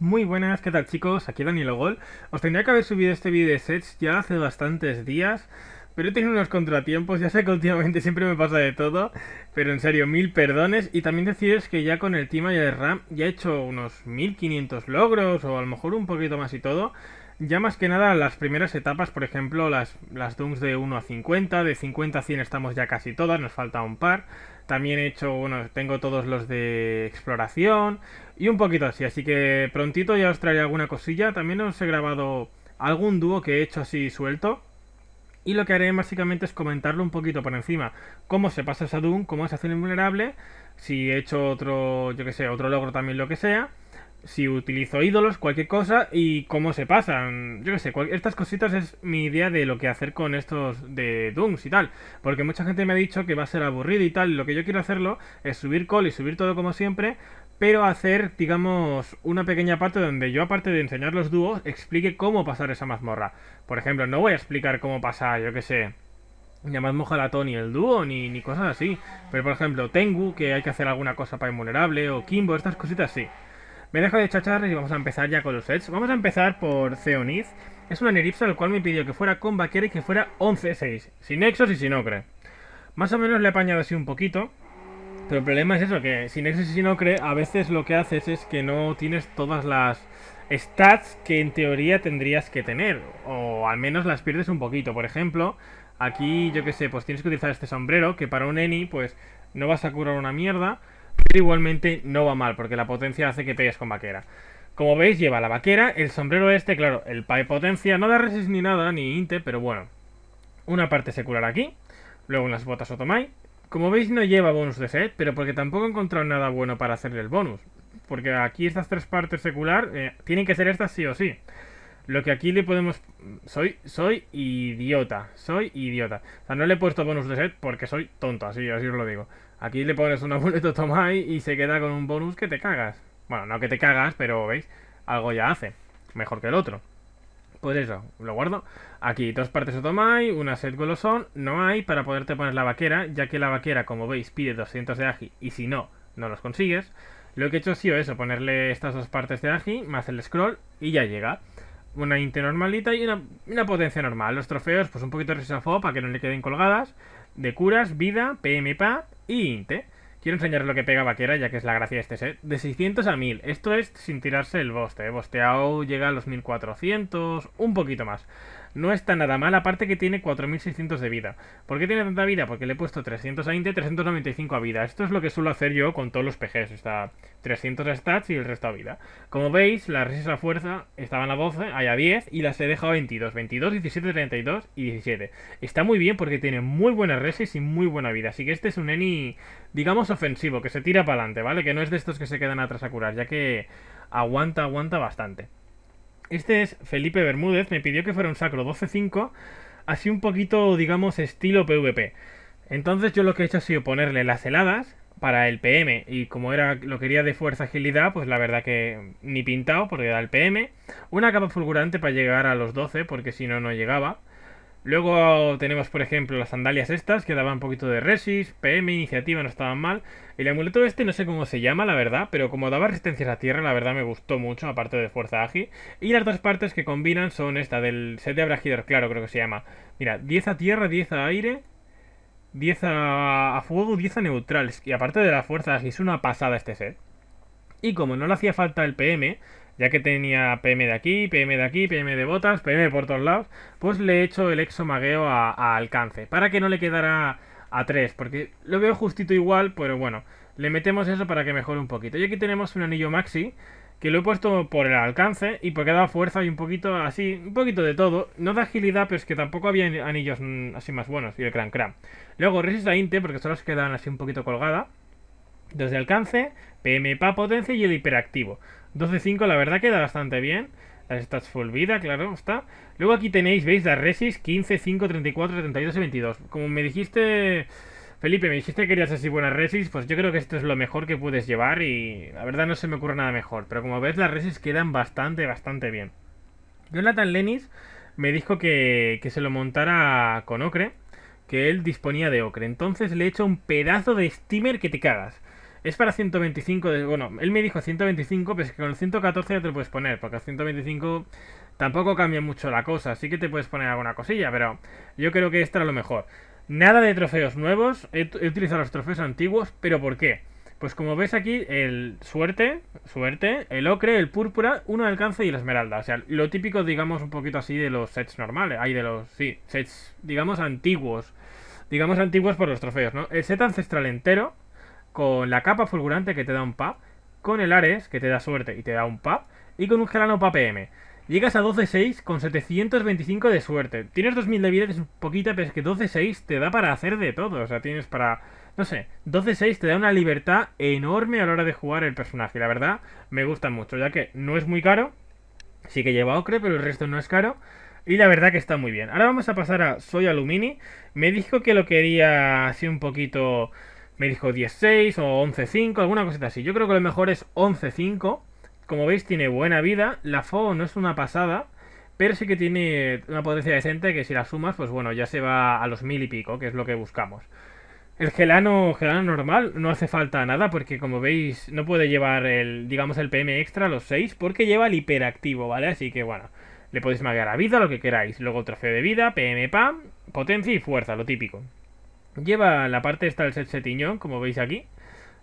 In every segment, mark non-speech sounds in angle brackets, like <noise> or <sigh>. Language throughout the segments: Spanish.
Muy buenas, ¿qué tal chicos? Aquí Daniel OGol, Os tendría que haber subido este vídeo de sets ya hace bastantes días, pero he tenido unos contratiempos, ya sé que últimamente siempre me pasa de todo, pero en serio, mil perdones. Y también deciros que ya con el tema de RAM ya he hecho unos 1500 logros, o a lo mejor un poquito más y todo. Ya más que nada las primeras etapas, por ejemplo, las, las Dooms de 1 a 50, de 50 a 100 estamos ya casi todas, nos falta un par también he hecho, bueno, tengo todos los de exploración y un poquito así. Así que prontito ya os traeré alguna cosilla. También os he grabado algún dúo que he hecho así suelto. Y lo que haré básicamente es comentarlo un poquito por encima. Cómo se pasa esa Doom, cómo es hacer invulnerable, si he hecho otro, yo que sé, otro logro también, lo que sea si utilizo ídolos, cualquier cosa y cómo se pasan. Yo qué sé, estas cositas es mi idea de lo que hacer con estos de Dooms y tal. Porque mucha gente me ha dicho que va a ser aburrido y tal. lo que yo quiero hacerlo es subir call y subir todo como siempre. Pero hacer, digamos, una pequeña parte donde yo, aparte de enseñar los dúos, explique cómo pasar esa mazmorra. Por ejemplo, no voy a explicar cómo pasa, yo qué sé, Llamad Mojalatón y el dúo, ni, cosas así. Pero por ejemplo, Tengu, que hay que hacer alguna cosa para invulnerable o Kimbo, estas cositas sí. Me dejo de chacharres y vamos a empezar ya con los sets. Vamos a empezar por Zeoniz. Es una Neripso el cual me pidió que fuera con vaquera y que fuera 11-6, sin Nexus y sin Ocre. Más o menos le he apañado así un poquito, pero el problema es eso, que sin Nexus y sin Ocre a veces lo que haces es que no tienes todas las stats que en teoría tendrías que tener, o al menos las pierdes un poquito. Por ejemplo, aquí yo que sé, pues tienes que utilizar este sombrero, que para un Eni pues no vas a curar una mierda, pero igualmente no va mal, porque la potencia hace que pegues con vaquera. Como veis, lleva la vaquera, el sombrero este, claro, el pie potencia, no da resist ni nada, ni inte, pero bueno. Una parte secular aquí, luego unas botas otomai. Como veis, no lleva bonus de set, pero porque tampoco he encontrado nada bueno para hacerle el bonus. Porque aquí estas tres partes secular eh, tienen que ser estas sí o sí. Lo que aquí le podemos... Soy, soy idiota. Soy idiota. O sea, no le he puesto bonus de set porque soy tonto, así, así os lo digo. Aquí le pones un amuleto Tomai y se queda con un bonus que te cagas. Bueno, no que te cagas, pero veis, algo ya hace. Mejor que el otro. Pues eso, lo guardo. Aquí dos partes de Tomai, una set golosón. No hay para poderte poner la vaquera, ya que la vaquera, como veis, pide 200 de agi y si no, no los consigues. Lo que he hecho ha sido eso, ponerle estas dos partes de agi más el scroll y ya llega. Una inte normalita y una, potencia normal. Los trofeos, pues un poquito de resafo para que no le queden colgadas. De curas, vida, PMPA y Inte. Quiero enseñaros lo que pega Vaquera, ya que es la gracia de este set. De 600 a 1000, esto es sin tirarse el boste. ¿eh? Bosteado llega a los 1400, un poquito más no está nada mal, aparte que tiene 4600 de vida. ¿Por qué tiene tanta vida? Porque le he puesto 320, 395 a vida. Esto es lo que suelo hacer yo con todos los PGs, está 300 stats y el resto a vida. Como veis, las resistencia a fuerza estaban a 12, hay a 10 y las he dejado a 22, 22, 17, 32 y 17. Está muy bien porque tiene muy buenas resis y muy buena vida, así que este es un Eni, digamos, ofensivo, que se tira para adelante, ¿vale? Que no es de estos que se quedan atrás a curar, ya que aguanta, aguanta bastante. Este es Felipe Bermúdez, me pidió que fuera un sacro 12-5, así un poquito, digamos, estilo PvP. Entonces yo lo que he hecho ha sido ponerle las heladas para el PM y como era lo quería de fuerza agilidad, pues la verdad que ni pintado porque era el PM. Una capa fulgurante para llegar a los 12 porque si no, no llegaba. Luego tenemos, por ejemplo, las sandalias estas, que daban un poquito de resist, PM, iniciativa, no estaban mal. El amuleto este no sé cómo se llama, la verdad, pero como daba resistencias a tierra, la verdad me gustó mucho, aparte de fuerza ágil. Y las dos partes que combinan son esta del set de abragidor, claro, creo que se llama. Mira, 10 a tierra, 10 a aire, 10 a, fuego, 10 a neutral. Y aparte de la fuerza ágil, es una pasada este set. Y como no le hacía falta el PM, ya que tenía PM de aquí, PM de aquí, PM de botas, PM por todos lados, pues le he hecho el exomagueo a, alcance, para que no le quedara a 3, porque lo veo justito igual, pero bueno, le metemos eso para que mejore un poquito. Y aquí tenemos un anillo maxi, que lo he puesto por el alcance y porque da fuerza y un poquito así, un poquito de todo. No da agilidad, pero es que tampoco había anillos mm, así más buenos y el cran cran. Luego resist a inte, porque solo se quedan así un poquito colgada. 2 de alcance, PMPA potencia y el hiperactivo. 12.5 la verdad queda bastante bien. Las stats full vida, claro, está. Luego aquí tenéis, veis, las resis 15, 5, 34, 32 y 22. Como me dijiste, Felipe, me dijiste que querías así buenas resis, pues yo creo que esto es lo mejor que puedes llevar y la verdad no se me ocurre nada mejor. Pero como ves, las resis quedan bastante, bastante bien. Jonathan Lenis me dijo que, que se lo montara con Ocre, que él disponía de Ocre. Entonces le he hecho un pedazo de steamer que te cagas. Es para 125, de, bueno, él me dijo 125, pero es que con el 114 ya te lo puedes poner, porque a 125 tampoco cambia mucho la cosa, así que te puedes poner alguna cosilla, pero yo creo que esta era lo mejor. Nada de trofeos nuevos, he, utilizado los trofeos antiguos, pero ¿por qué? Pues como ves aquí, el suerte, suerte, el ocre, el púrpura, uno de alcance y la esmeralda. O sea, lo típico, digamos, un poquito así de los sets normales. Hay de los, sí, sets, digamos, antiguos. Digamos antiguos por los trofeos, ¿no? El set ancestral entero, con la capa fulgurante que te da un PAP. con el Ares que te da suerte y te da un PAP. y con un Gelano pm. Llegas a 12-6 con 725 de suerte. Tienes 2000 de vida, es es poquita, pero es que 12-6 te da para hacer de todo. O sea, tienes para. No sé, 12-6 te da una libertad enorme a la hora de jugar el personaje. La verdad, me gusta mucho, ya que no es muy caro. Sí que lleva ocre, pero el resto no es caro. Y la verdad que está muy bien. Ahora vamos a pasar a Soy Alumini. Me dijo que lo quería así un poquito me dijo 16 o 11.5, alguna cosita así. Yo creo que lo mejor es 11.5. Como veis, tiene buena vida. La FO no es una pasada, pero sí que tiene una potencia decente que si la sumas, pues bueno, ya se va a los mil y pico, que es lo que buscamos. El gelano, gelano normal no hace falta nada porque como veis no puede llevar el, digamos, el PM extra, los 6, porque lleva el hiperactivo, ¿vale? Así que bueno, le podéis magar a vida, lo que queráis. Luego trofeo de vida, PM PAM, potencia y fuerza, lo típico. Lleva la parte esta del setiñón, como veis aquí.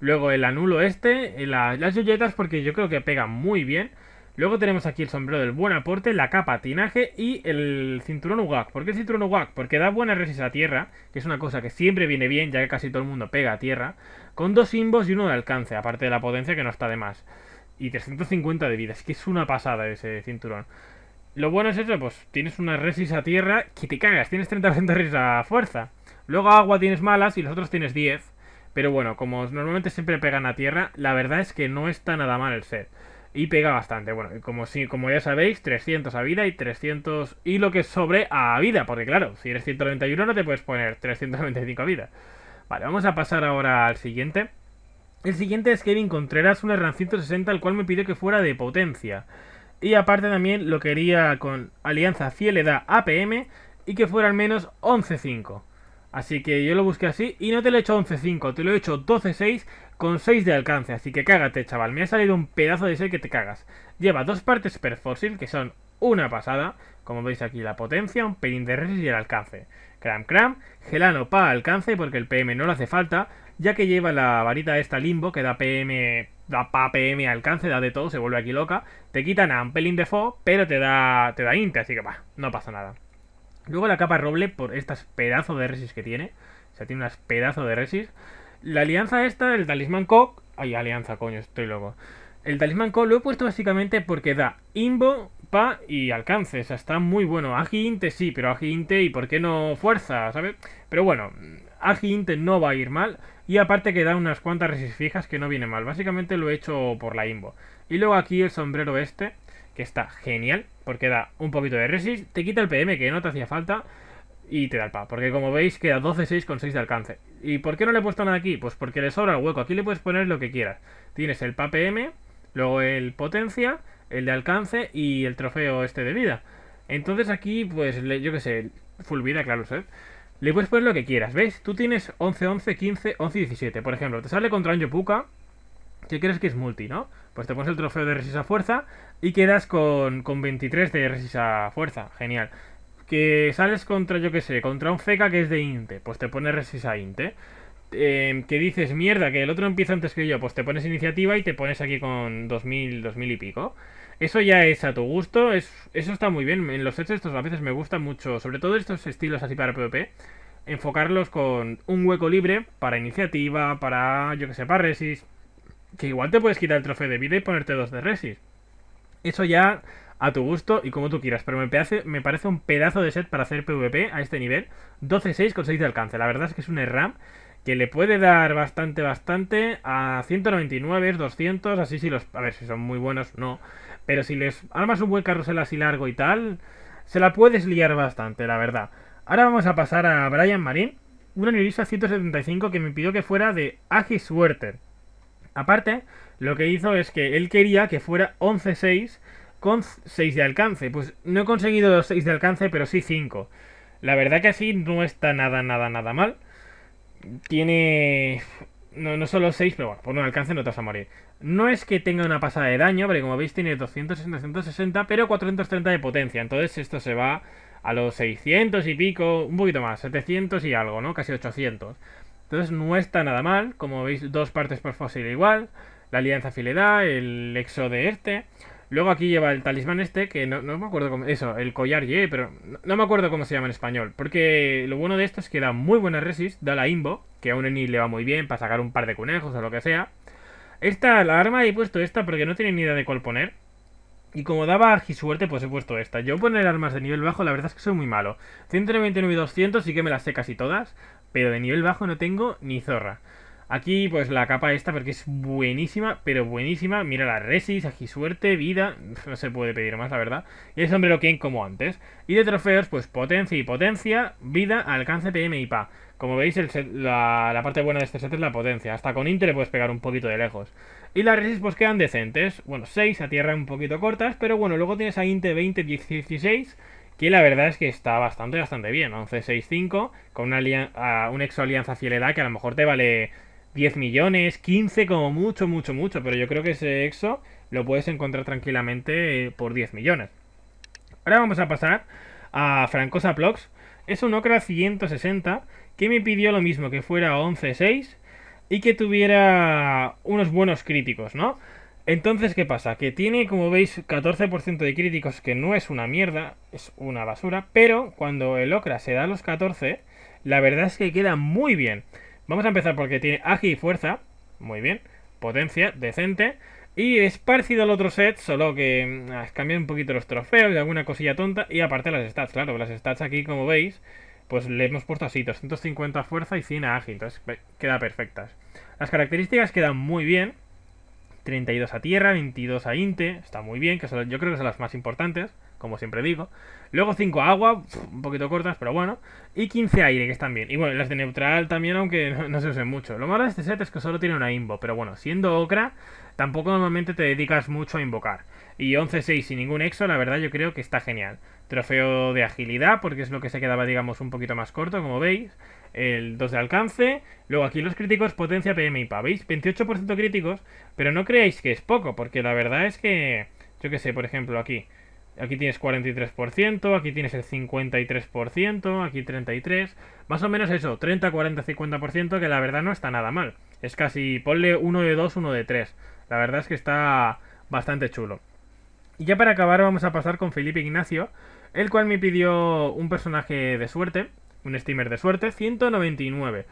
Luego el anulo este, eh, las joyetas porque yo creo que pega muy bien. Luego tenemos aquí el sombrero del buen aporte, la capa tinaje y el cinturón UGAC. ¿Por qué el cinturón UGAC? Porque da buena resistencia a tierra, que es una cosa que siempre viene bien, ya que casi todo el mundo pega a tierra, con dos simbos y uno de alcance, aparte de la potencia que no está de más. Y 350 de vida, es que es una pasada ese cinturón. Lo bueno es eso, pues tienes una resis a tierra que te cagas, tienes 30% de resis a fuerza. Luego agua tienes malas y los otros tienes 10. Pero bueno, como normalmente siempre pegan a tierra, la verdad es que no está nada mal el set. Y pega bastante. Bueno, como, como ya sabéis, 300 a vida y 300... Y lo que sobre a vida, porque claro, si eres 191 no te puedes poner 395 a vida. Vale, vamos a pasar ahora al siguiente. El siguiente es Kevin encontrarás un Erran 160, al cual me pidió que fuera de potencia. Y aparte también lo quería con alianza fiel APM y que fuera al menos 11.5. Así que yo lo busqué así y no te lo he hecho 11.5, te lo he hecho 12.6 con 6 de alcance. Así que cágate, chaval. Me ha salido un pedazo de 6 que te cagas. Lleva dos partes per fósil, que son una pasada. Como veis aquí, la potencia, un pelín de res y el alcance. Cram Cram, Gelano pa' alcance, porque el PM no le hace falta, ya que lleva la varita esta limbo que da PM, da pa PM alcance, da de todo, se vuelve aquí loca. Te quitan a un pelín de fo, pero te da, te da int, así que va, no pasa nada. Luego la capa roble, por estas pedazos de resis que tiene. O sea, tiene unas pedazos de resis. La alianza esta, el talismán Cock. Ay, alianza, coño, estoy loco. El talismán Cock lo he puesto básicamente porque da imbo, pa y alcance. O sea, está muy bueno. Agi Inte sí, pero Agi Inte y por qué no fuerza, ¿sabes? Pero bueno, Agi Inte no va a ir mal. Y aparte que da unas cuantas resis fijas que no viene mal. Básicamente lo he hecho por la imbo. Y luego aquí el sombrero este, que está genial porque da un poquito de resist, te quita el PM que no te hacía falta y te da el PA, porque como veis queda 12-6 con 6 de alcance. ¿Y por qué no le he puesto nada aquí? Pues porque le sobra el hueco, aquí le puedes poner lo que quieras. Tienes el PA PM, luego el potencia, el de alcance y el trofeo este de vida. Entonces aquí, pues yo que sé, full vida, claro, ¿sabes? Le puedes poner lo que quieras, ¿Veis? Tú tienes 11, 11, 15, 11 17. Por ejemplo, te sale contra un Puka. que crees que es multi, ¿no? Pues te pones el trofeo de a Fuerza y quedas con, 23 de a Fuerza. Genial. Que sales contra, yo qué sé, contra un feca que es de Inte. Pues te pones Resist Inte. Eh, que dices, mierda, que el otro empieza antes que yo. Pues te pones iniciativa y te pones aquí con 2000, 2000 y pico. Eso ya es a tu gusto. eso está muy bien. En los hechos estos a veces me gusta mucho. Sobre todo estos estilos así para PvP enfocarlos con un hueco libre para iniciativa, para, yo que sé, para resist que igual te puedes quitar el trofeo de vida y ponerte dos de resis Eso ya a tu gusto y como tú quieras, pero me parece, me parece un pedazo de set para hacer PvP a este nivel. 12-6 con 6 de alcance. La verdad es que es un RAM que le puede dar bastante, bastante a 199, 200, así si los... A ver, si son muy buenos, no. Pero si les armas un buen carrusel así largo y tal, se la puedes liar bastante, la verdad. Ahora vamos a pasar a Brian Marín, un a 175 que me pidió que fuera de Agi Aparte, lo que hizo es que él quería que fuera 11-6 con 6 de alcance. Pues no he conseguido 6 de alcance, pero sí 5. La verdad que así no está nada, nada, nada mal. Tiene... No, solo 6, pero bueno, por un alcance no te vas a morir. No es que tenga una pasada de daño, porque como veis tiene 260, 160, pero 430 de potencia. Entonces esto se va a los 600 y pico, un poquito más, 700 y algo, ¿no? Casi 800. Entonces no está nada mal, como veis, dos partes por fósil igual, la alianza Fileda, el exo de este. Luego aquí lleva el talismán este, que no, me acuerdo cómo... Eso, el collar ye, pero no, me acuerdo cómo se llama en español. Porque lo bueno de esto es que da muy buena resist, da la imbo, que a un Eni le va muy bien para sacar un par de conejos o lo que sea. Esta, la arma he puesto esta porque no tiene ni idea de cuál poner. Y como daba suerte, pues he puesto esta. Yo poner armas de nivel bajo, la verdad es que soy muy malo. 199 y 200 sí que me las sé casi todas pero de nivel bajo no tengo ni zorra. Aquí, pues la capa esta, porque es buenísima, pero buenísima. Mira la resis, aquí suerte, vida, no se puede pedir más, la verdad. Y el sombrero King como antes. Y de trofeos, pues potencia y potencia, vida, alcance, PM y PA. Como veis, la, parte buena de este set es la potencia. Hasta con Inter le puedes pegar un poquito de lejos. Y las resis, pues quedan decentes. Bueno, 6 a tierra un poquito cortas, pero bueno, luego tienes a Inte 20, 16 que la verdad es que está bastante, bastante bien. 11-6-5, con una, alianza, una ex alianza Fieledad que a lo mejor te vale 10 millones, 15 como mucho, mucho, mucho, pero yo creo que ese exo lo puedes encontrar tranquilamente eh, por 10 millones. Ahora vamos a pasar a Francosa Plox. Es un Okra 160 que me pidió lo mismo, que fuera 11-6 y que tuviera unos buenos críticos, ¿no? Entonces, ¿qué pasa? Que tiene, como veis, 14% de críticos, que no es una mierda, es una basura, pero cuando el Okra se da los 14, la verdad es que queda muy bien. Vamos a empezar porque tiene ágil y fuerza, muy bien, potencia, decente, y es parecido al otro set, solo que mm, has ah, cambiado un poquito los trofeos y alguna cosilla tonta, y aparte las stats, claro, las stats aquí, como veis, pues le hemos puesto así, 250 fuerza y 100 ágil, entonces queda perfectas. Las características quedan muy bien, 32 a tierra, 22 a inte, está muy bien, que son, yo creo que son las más importantes como siempre digo. Luego 5 agua, un poquito cortas, pero bueno. Y 15 aire, que están bien. Y bueno, las de neutral también, aunque <laughs> no, se usen mucho. Lo malo de este set es que solo tiene una invo, pero bueno, siendo ocra, tampoco normalmente te dedicas mucho a invocar. Y 11-6 sin ningún exo, la verdad yo creo que está genial. Trofeo de agilidad, porque es lo que se quedaba, digamos, un poquito más corto, como veis. El 2 de alcance. Luego aquí los críticos, potencia, PM y PA. ¿Veis? 28% críticos, pero no creáis que es poco, porque la verdad es que... Yo qué sé, por ejemplo, aquí... Aquí tienes 43%, aquí tienes el 53%, aquí 33%. Más o menos eso, 30, 40, 50%, que la verdad no está nada mal. Es casi, ponle uno de 2, uno de 3. La verdad es que está bastante chulo. Y ya para acabar vamos a pasar con Felipe Ignacio, el cual me pidió un personaje de suerte, un steamer de suerte, 199.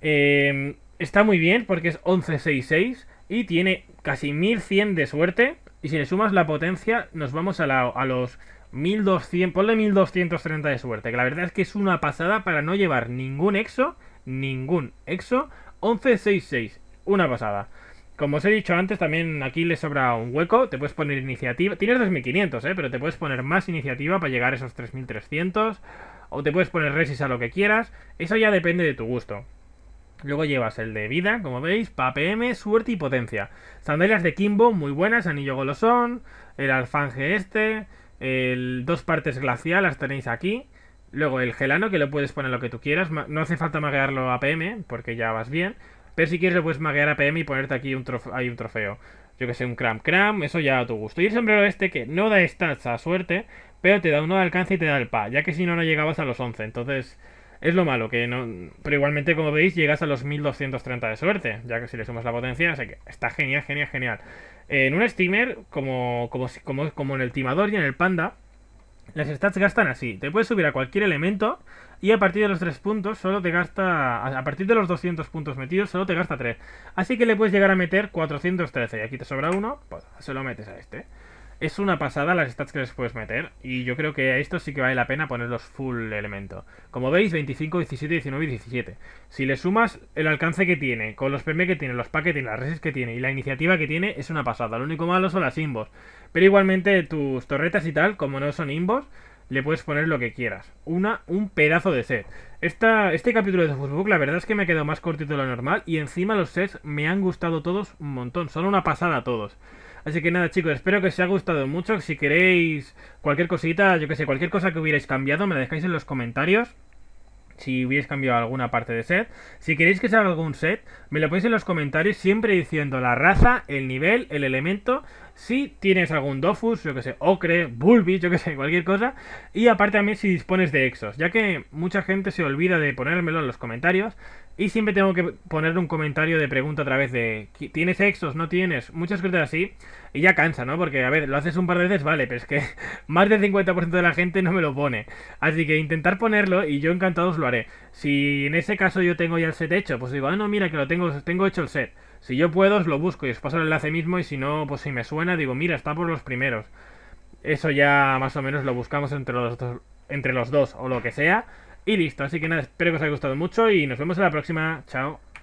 Em, está muy bien porque es 1166 y tiene casi 1100 de suerte y si le sumas la potencia, nos vamos a, la, a los 1200, ponle 1230 de suerte. Que la verdad es que es una pasada para no llevar ningún exo, ningún exo. 1166, una pasada. Como os he dicho antes, también aquí le sobra un hueco. Te puedes poner iniciativa. Tienes 2500, ¿eh? Pero te puedes poner más iniciativa para llegar a esos 3300. O te puedes poner resis a lo que quieras. Eso ya depende de tu gusto. Luego llevas el de vida, como veis, PM, suerte y potencia. Sandalias de Kimbo, muy buenas, anillo golosón, el alfanje este, el dos partes glacial, las tenéis aquí. Luego el gelano, que lo puedes poner lo que tú quieras. No hace falta maguearlo a PM, porque ya vas bien. Pero si quieres lo puedes maguear a PM y ponerte aquí un, un trofeo. Yo que sé, un cram cram, eso ya a tu gusto. Y el sombrero este que no da stats a suerte, pero te da uno de alcance y te da el pa, ya que si no, no llegabas a los 11. Entonces, es lo malo, que no. Pero igualmente, como veis, llegas a los 1230 de suerte, ya que si le sumas la potencia, así que está genial, genial, genial. En un steamer, como, como, como, como en el timador y en el panda, las stats gastan así. Te puedes subir a cualquier elemento y a partir de los 3 puntos solo te gasta... A partir de los 200 puntos metidos solo te gasta 3. Así que le puedes llegar a meter 413. Y aquí te sobra uno, pues se lo metes a este es una pasada las stats que les puedes meter y yo creo que a esto sí que vale la pena ponerlos full elemento. Como veis, 25, 17, 19 y 17. Si le sumas el alcance que tiene, con los PM que tiene, los paquetes, las reses que tiene y la iniciativa que tiene, es una pasada. Lo único malo son las imbos. Pero igualmente tus torretas y tal, como no son imbos, le puedes poner lo que quieras. Una, un pedazo de set. Esta, este capítulo de Facebook, la verdad es que me ha quedado más cortito de lo normal y encima los sets me han gustado todos un montón, son una pasada todos. Así que nada chicos, espero que os haya gustado mucho, si queréis cualquier cosita, yo que sé, cualquier cosa que hubierais cambiado me la dejáis en los comentarios si hubierais cambiado alguna parte de set. Si queréis que se haga algún set, me lo ponéis en los comentarios, siempre diciendo la raza, el nivel, el elemento. Si tienes algún Dofus, yo que sé, Ocre, Bulby, yo que sé, cualquier cosa. Y aparte también si dispones de Exos, ya que mucha gente se olvida de ponérmelo en los comentarios. Y siempre tengo que ponerle un comentario de pregunta a través de ¿tienes exos? ¿No tienes? Muchas cosas así. Y ya cansa, ¿no? Porque, a ver, lo haces un par de veces, vale, pero es que <laughs> más del 50% de la gente no me lo pone. Así que intentar ponerlo y yo encantado os lo haré. Si en ese caso yo tengo ya el set hecho, pues digo, ah, no, mira que lo tengo, tengo hecho el set. Si yo puedo, os lo busco y os paso el enlace mismo y si no, pues si me suena, digo, mira, está por los primeros. Eso ya más o menos lo buscamos entre los dos, entre los dos o lo que sea y listo, así que nada, espero que os haya gustado mucho y nos vemos en la próxima. Chao.